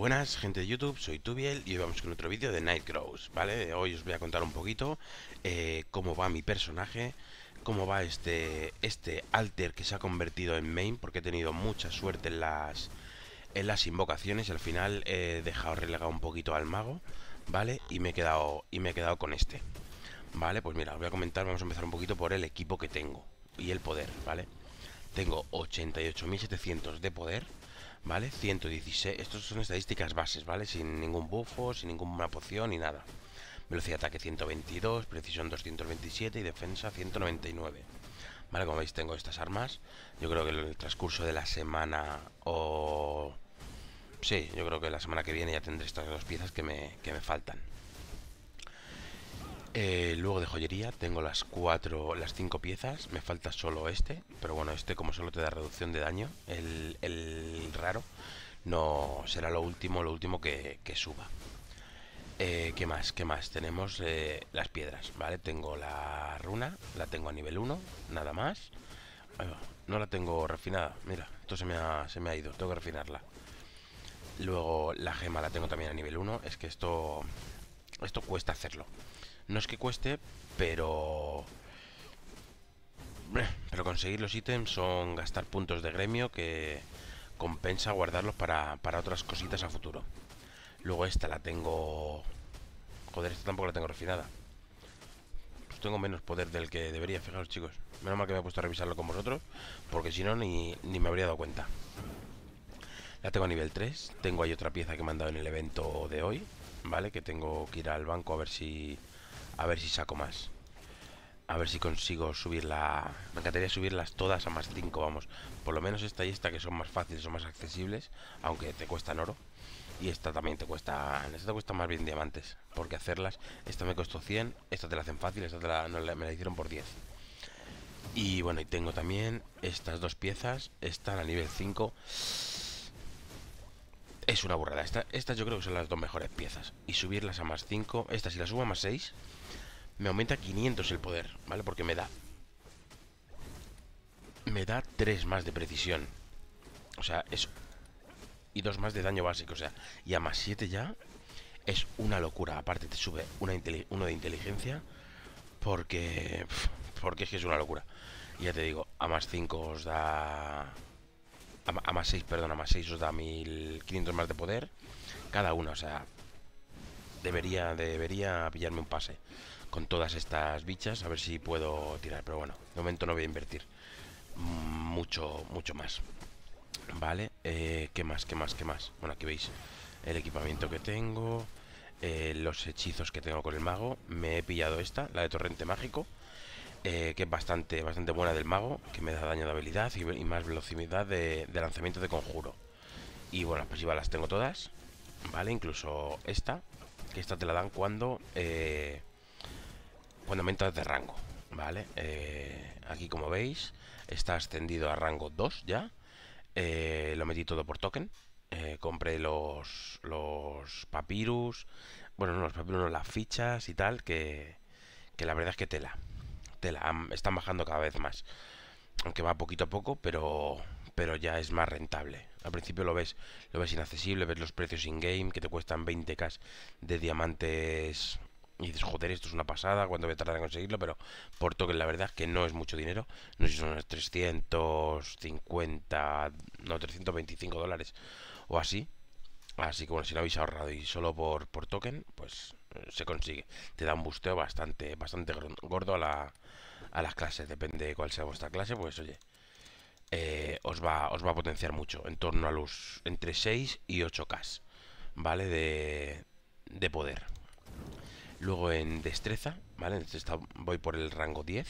buenas gente de YouTube, soy Tubiel y hoy vamos con otro vídeo de Nightcrows, ¿vale? Hoy os voy a contar un poquito eh, cómo va mi personaje, cómo va este, este alter que se ha convertido en main, porque he tenido mucha suerte en las, en las invocaciones y al final he dejado relegado un poquito al mago, ¿vale? Y me he quedado, y me he quedado con este, ¿vale? Pues mira, os voy a comentar, vamos a empezar un poquito por el equipo que tengo y el poder, ¿vale? Tengo 88.700 de poder ¿Vale? 116. estos son estadísticas bases, ¿vale? Sin ningún bufo, sin ninguna poción ni nada. Velocidad de ataque 122, precisión 227 y defensa 199. Vale, como veis tengo estas armas. Yo creo que en el transcurso de la semana o... Sí, yo creo que la semana que viene ya tendré estas dos piezas que me, que me faltan. Eh, luego de joyería tengo las cuatro, las cinco piezas. Me falta solo este, pero bueno, este como solo te da reducción de daño, el, raro, no será lo último, lo último que, suba. Eh, ¿Qué más? ¿Qué más? Tenemos eh, las piedras, ¿vale? Tengo la runa, la tengo a nivel 1, nada más. No la tengo refinada, mira, esto se me ha, se me ha ido, tengo que refinarla. Luego la gema la tengo también a nivel 1, es que esto, esto cuesta hacerlo. No es que cueste, pero... Pero conseguir los ítems son gastar puntos de gremio que compensa guardarlos para, otras cositas a futuro. Luego esta la tengo... Joder, esta tampoco la tengo refinada. Pues tengo menos poder del que debería, fijaros chicos. Menos mal que me he puesto a revisarlo con vosotros, porque si no ni, ni me habría dado cuenta. La tengo a nivel 3. Tengo ahí otra pieza que me han dado en el evento de hoy, ¿vale? Que tengo que ir al banco a ver si a ver si saco más. A ver si consigo subirla. Me encantaría subirlas todas a más 5, vamos. Por lo menos esta y esta que son más fáciles, son más accesibles. Aunque te cuestan oro. Y esta también te cuesta... Esta te cuesta más bien diamantes. Porque hacerlas... Esta me costó 100. Esta te la hacen fácil. Esta me la hicieron por 10. Y bueno, y tengo también estas dos piezas. están a nivel 5. Es una burrada. Esta, estas yo creo que son las dos mejores piezas. Y subirlas a más 5. Estas si la subo a más 6, me aumenta 500 el poder, ¿vale? Porque me da... Me da 3 más de precisión. O sea, es... Y 2 más de daño básico, o sea... Y a más 7 ya... Es una locura. Aparte te sube una uno de inteligencia. Porque... Porque es que es una locura. ya te digo, a más 5 os da... A, más 6, perdón, a más 6 os da 1500 más de poder cada una, o sea, debería, debería pillarme un pase con todas estas bichas, a ver si puedo tirar, pero bueno, de momento no voy a invertir mucho, mucho más. Vale, eh, ¿qué más, qué más, qué más? Bueno, aquí veis el equipamiento que tengo, eh, los hechizos que tengo con el mago, me he pillado esta, la de torrente mágico, eh, que es bastante, bastante buena del mago, que me da daño de habilidad y, más velocidad de, lanzamiento de conjuro. Y bueno, las pues pasivas las tengo todas, ¿vale? Incluso esta, que esta te la dan cuando, eh, cuando aumentas de rango, ¿vale? Eh, aquí, como veis, está ascendido a rango 2 ya. lo metí todo por token. compré los, los papyrus, bueno, no los papyrus, las fichas y tal, que, que la verdad es que tela están bajando cada vez más. Aunque va poquito a poco, pero, pero ya es más rentable. Al principio lo ves, lo ves inaccesible, ves los precios in-game que te cuestan 20k de diamantes y dices, joder, esto es una pasada, cuánto voy a tardar en conseguirlo, pero por token la verdad es que no es mucho dinero, no sé si son 350, no, 325 dólares o así. Así que bueno, si lo habéis ahorrado y solo por, por token, pues eh, se consigue. Te da un busteo bastante, bastante gordo a la, a las clases, depende de cuál sea vuestra clase, pues oye, eh, os, va, os va a potenciar mucho, en torno a los entre 6 y 8K, ¿vale? De, poder. Luego en destreza, ¿vale? voy por el rango 10.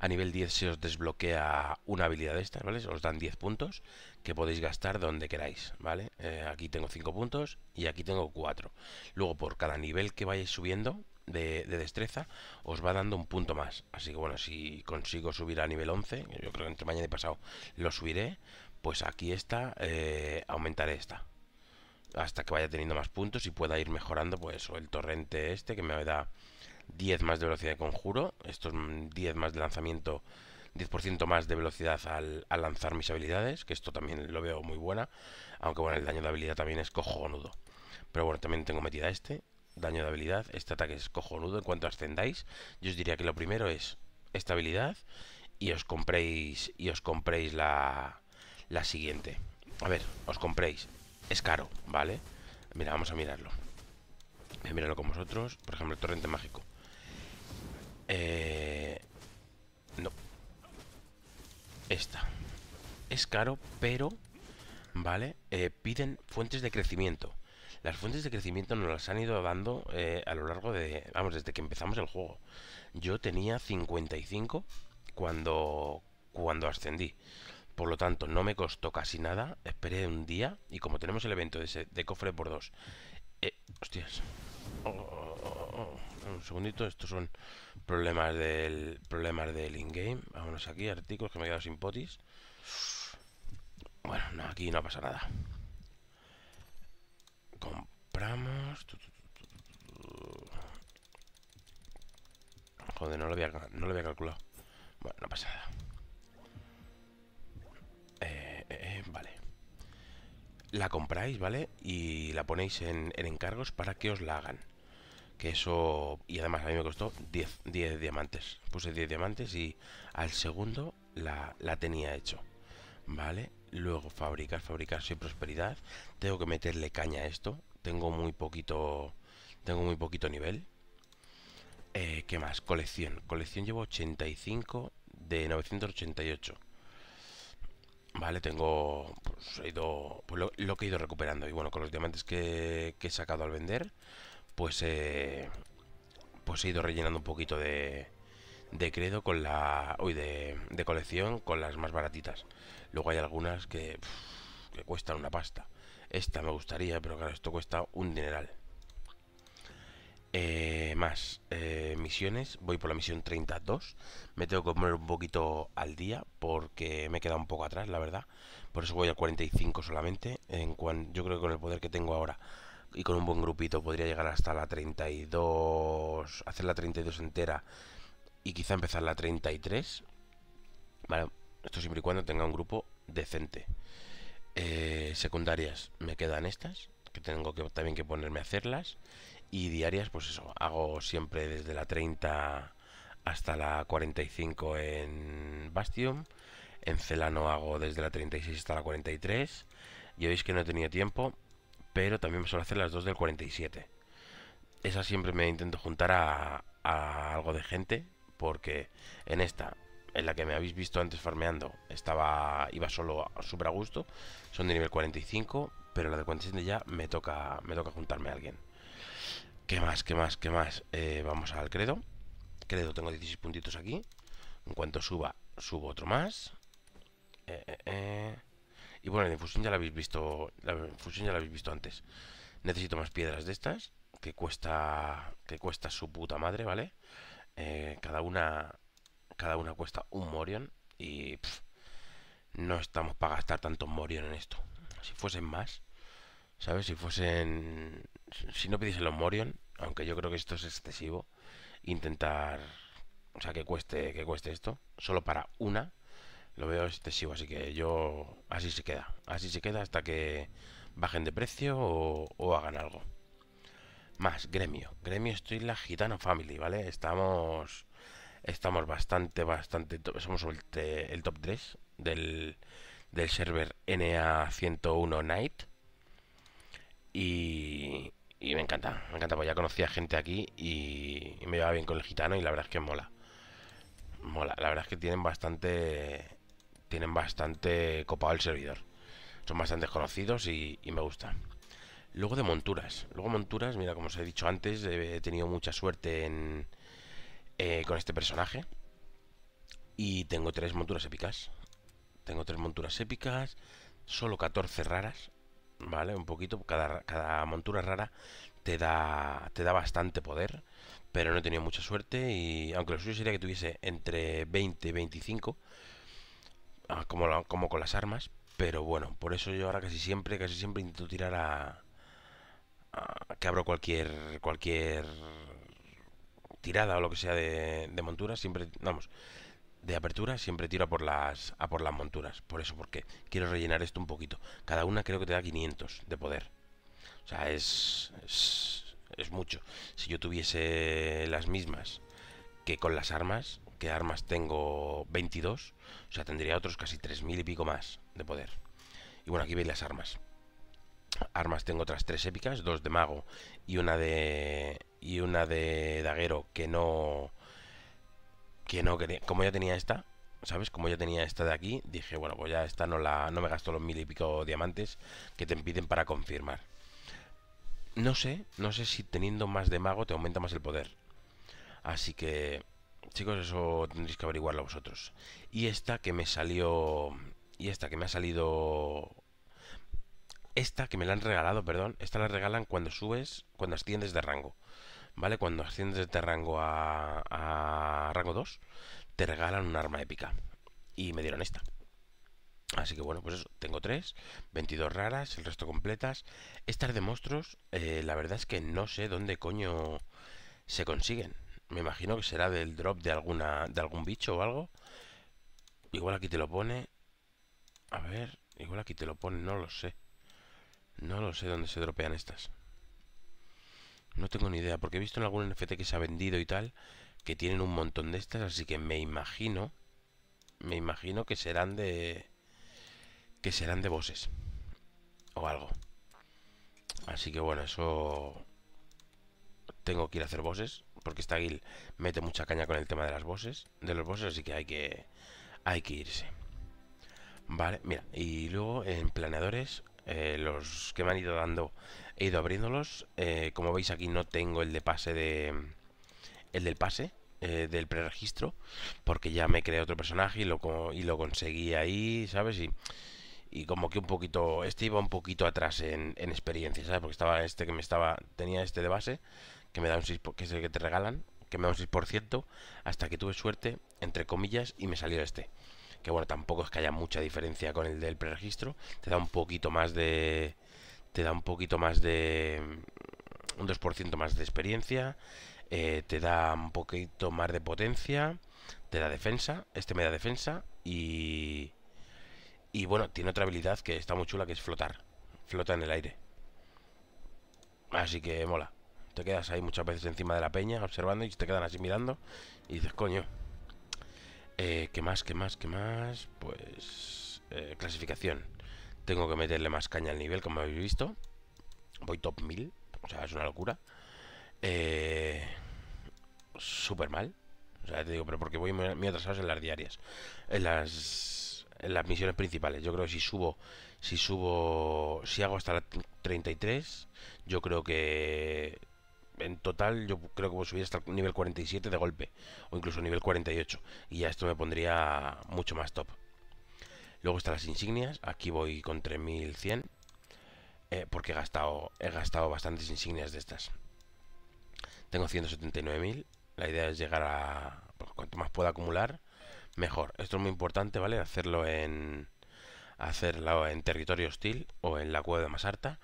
A nivel 10 se os desbloquea una habilidad de estas, ¿vale? Os dan 10 puntos que podéis gastar donde queráis, ¿vale? Eh, aquí tengo 5 puntos y aquí tengo 4. Luego por cada nivel que vayáis subiendo, de, destreza, os va dando un punto más. Así que bueno, si consigo subir a nivel 11, yo creo que entre mañana y pasado lo subiré, pues aquí está, eh, aumentaré esta. Hasta que vaya teniendo más puntos y pueda ir mejorando, pues, el torrente este que me da 10 más de velocidad de conjuro, estos 10 más de lanzamiento 10% más de velocidad al, al, lanzar mis habilidades, que esto también lo veo muy buena, aunque bueno, el daño de habilidad también es cojonudo. Pero bueno, también tengo metida este, daño de habilidad. Este ataque es cojonudo. En cuanto ascendáis, yo os diría que lo primero es esta habilidad y os compréis, y os compréis la, la siguiente. A ver, os compréis. Es caro, ¿vale? Mira, vamos a mirarlo. Voy con vosotros. Por ejemplo, el torrente mágico. Eh... No. Esta. Es caro, pero... ¿Vale? Eh, piden fuentes de crecimiento las fuentes de crecimiento nos las han ido dando eh, a lo largo de, vamos, desde que empezamos el juego. Yo tenía 55 cuando, cuando ascendí. Por lo tanto, no me costó casi nada. Esperé un día y como tenemos el evento de, de cofre por dos... Eh, hostias. Oh, oh, oh, un segundito, estos son problemas del problemas del in-game. Vámonos aquí, artículos que me he quedado sin potis. Bueno, no, aquí no pasa nada. Compramos. Joder, no lo había, no calculado. Bueno, no pasa nada. Eh, eh, eh, vale. La compráis, ¿vale? Y la ponéis en, encargos para que os la hagan. Que eso... Y además a mí me costó 10, 10 diamantes. Puse 10 diamantes y al segundo la, la tenía hecho. ¿Vale? luego fabricar, fabricar, sin prosperidad. Tengo que meterle caña a esto. Tengo muy poquito, tengo muy poquito nivel. Eh, ¿Qué más? Colección. Colección llevo 85 de 988. Vale, tengo... Pues, he ido, pues lo, que he ido recuperando. Y bueno, con los diamantes que, he sacado al vender, pues, eh, pues he ido rellenando un poquito de, de credo con la. Uy, de, de colección con las más baratitas. Luego hay algunas que. que cuestan una pasta. Esta me gustaría, pero claro, esto cuesta un dineral. Eh, más eh, misiones. Voy por la misión 32. Me tengo que poner un poquito al día porque me he quedado un poco atrás, la verdad. Por eso voy a 45 solamente. En cuan, yo creo que con el poder que tengo ahora y con un buen grupito podría llegar hasta la 32, hacer la 32 entera y quizá empezar la 33. Vale, esto siempre y cuando tenga un grupo decente. Eh, secundarias me quedan estas, que tengo que, también que ponerme a hacerlas. Y diarias, pues eso, hago siempre desde la 30 hasta la 45 en Bastium. En Celano hago desde la 36 hasta la 43. Y veis que no he tenido tiempo, pero también me suelo hacer las 2 del 47. Esas siempre me intento juntar a, a algo de gente porque en esta, en la que me habéis visto antes farmeando, estaba iba solo súper a gusto, son de nivel 45, pero la de 47 ya me toca, me toca juntarme a alguien. ¿Qué más? ¿Qué más? ¿Qué más? Eh, vamos al credo. Credo, tengo 16 puntitos aquí. En cuanto suba, subo otro más. Eh, eh, y bueno, la infusión ya la habéis visto. La infusión ya la habéis visto antes. Necesito más piedras de estas. Que cuesta. Que cuesta su puta madre, ¿vale? vale eh, cada una cada una cuesta un morion y no estamos para gastar tantos morion en esto. Si fuesen más, ¿sabes? Si fuesen... Si no pidiesen los morion, aunque yo creo que esto es excesivo, intentar... O sea, que cueste, que cueste esto, solo para una, lo veo excesivo, así que yo... Así se queda, así se queda hasta que bajen de precio o hagan algo. Más gremio. Gremio estoy la gitano family, ¿vale? Estamos. Estamos bastante, bastante. Somos el, top 3 del, del server NA101 Night. Y, y me encanta, me encanta, porque ya conocía gente aquí y, me va bien con el gitano y la verdad es que mola. Mola, la verdad es que tienen bastante. Tienen bastante copado el servidor. Son bastante conocidos y, y me gustan Luego de monturas. Luego monturas, mira, como os he dicho antes, he tenido mucha suerte en, eh, con este personaje. Y tengo tres monturas épicas. Tengo tres monturas épicas, solo 14 raras, ¿vale? Un poquito, cada, cada montura rara te da, te da bastante poder, pero no he tenido mucha suerte y aunque lo suyo sería que tuviese entre 20 y 25, ah, como, como con las armas, pero bueno, por eso yo ahora casi siempre, casi siempre intento tirar a, Ah, que abro cualquier cualquier tirada o lo que sea de, monturas siempre, vamos, de apertura, siempre tiro a por, las, a por las monturas. Por eso, porque quiero rellenar esto un poquito. Cada una creo que te da 500 de poder. O sea, es, es mucho. Si yo tuviese las mismas que con las armas, que armas tengo 22, o sea, tendría otros casi 3.000 y pico más de poder. Y bueno, aquí veis las armas. Armas tengo otras tres épicas, dos de mago y una de y una de daguero que no que no quería, como ya tenía esta, ¿sabes? Como ya tenía esta de aquí, dije, bueno, pues ya esta no la no me gasto los mil y pico diamantes que te piden para confirmar. No sé, no sé si teniendo más de mago te aumenta más el poder. Así que chicos, eso tendréis que averiguarlo vosotros. Y esta que me salió y esta que me ha salido esta, que me la han regalado, perdón, esta la regalan cuando subes, cuando asciendes de rango. ¿Vale? Cuando asciendes de rango a, rango 2, te regalan un arma épica. Y me dieron esta. Así que bueno, pues eso, tengo 3 22 raras, el resto completas. Estas de monstruos, eh, la verdad es que no sé dónde coño se consiguen. Me imagino que será del drop de alguna de algún bicho o algo. Igual aquí te lo pone. A ver, igual aquí te lo pone, no lo sé. No lo sé dónde se dropean estas. No tengo ni idea, porque he visto en algún NFT que se ha vendido y tal, que tienen un montón de estas, así que me imagino, me imagino que serán de... que serán de voces O algo. Así que bueno, eso... Tengo que ir a hacer voces porque esta guild mete mucha caña con el tema de las voces de los bosses, así que hay que... hay que irse. Vale, mira, y luego en planeadores eh, los que me han ido dando, he ido abriéndolos. Eh, como veis aquí no tengo el de pase de... El del pase, eh, del preregistro, porque ya me creé otro personaje y lo, y lo conseguí ahí, ¿sabes? Y, y como que un poquito... Este iba un poquito atrás en, experiencia, ¿sabes? Porque estaba este que me estaba... Tenía este de base, que me da un 6... que es el que te regalan, que me da un 6%, hasta que tuve suerte, entre comillas, y me salió este que bueno, tampoco es que haya mucha diferencia con el del preregistro, te da un poquito más de... te da un poquito más de... un 2% más de experiencia, eh, te da un poquito más de potencia, te da defensa, este me da defensa y... Y bueno, tiene otra habilidad que está muy chula, que es flotar. Flota en el aire. Así que mola. Te quedas ahí muchas veces encima de la peña observando y te quedan así mirando y dices, coño, eh, ¿Qué más? ¿Qué más? ¿Qué más? Pues... Eh, clasificación. Tengo que meterle más caña al nivel, como habéis visto. Voy top 1000. O sea, es una locura. Eh, Súper mal. O sea, te digo, pero porque voy muy atrasado en las diarias. En las, en las misiones principales. Yo creo que si subo... Si subo... Si hago hasta la 33, yo creo que en total yo creo que voy a subir hasta el nivel 47 de golpe, o incluso nivel 48, y ya esto me pondría mucho más top. Luego están las insignias, aquí voy con 3100, eh, porque he gastado, he gastado bastantes insignias de estas. Tengo 179.000, la idea es llegar a... Pues, cuanto más pueda acumular, mejor. Esto es muy importante, ¿vale? Hacerlo en... hacerlo en territorio hostil o en la cueva más Masarta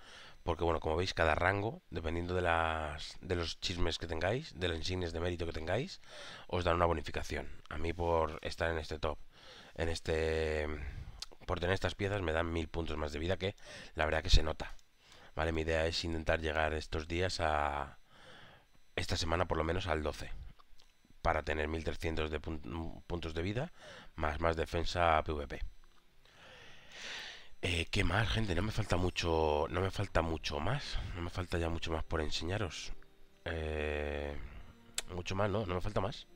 porque bueno, como veis, cada rango, dependiendo de, las, de los chismes que tengáis, de los insignias de mérito que tengáis, os dan una bonificación. A mí por estar en este top, en este por tener estas piezas me dan mil puntos más de vida que la verdad que se nota. Vale, mi idea es intentar llegar estos días a esta semana por lo menos al 12 para tener 1300 de puntos de vida más más defensa PvP. Eh, ¿Qué más, gente? No me falta mucho. No me falta mucho más. No me falta ya mucho más por enseñaros. Eh, mucho más, ¿no? No me falta más.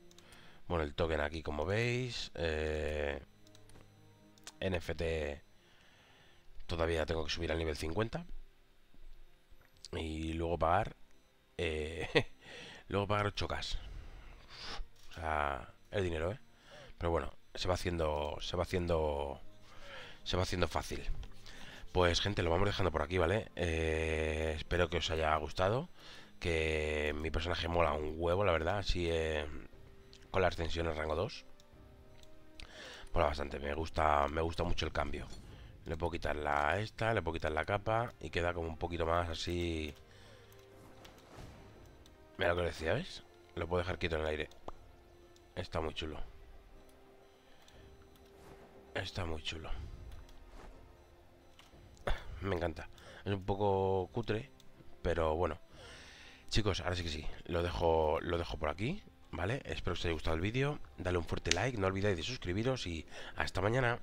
Bueno, el token aquí, como veis. Eh, NFT. Todavía tengo que subir al nivel 50. Y luego pagar. luego pagar 8K. O sea, el dinero, ¿eh? Pero bueno, se va haciendo. Se va haciendo se va haciendo fácil. Pues gente, lo vamos dejando por aquí, ¿vale? Eh, espero que os haya gustado, que mi personaje mola un huevo, la verdad, así eh, con la extensión rango 2. Mola bastante, me gusta, me gusta mucho el cambio. Le puedo quitar la esta, le puedo quitar la capa y queda como un poquito más así... Mira lo que decía, Lo puedo dejar quieto en el aire. Está muy chulo. Está muy chulo me encanta. Es un poco cutre, pero bueno. Chicos, ahora sí que sí, lo dejo, lo dejo por aquí, ¿vale? Espero que os haya gustado el vídeo, dale un fuerte like, no olvidéis de suscribiros y hasta mañana.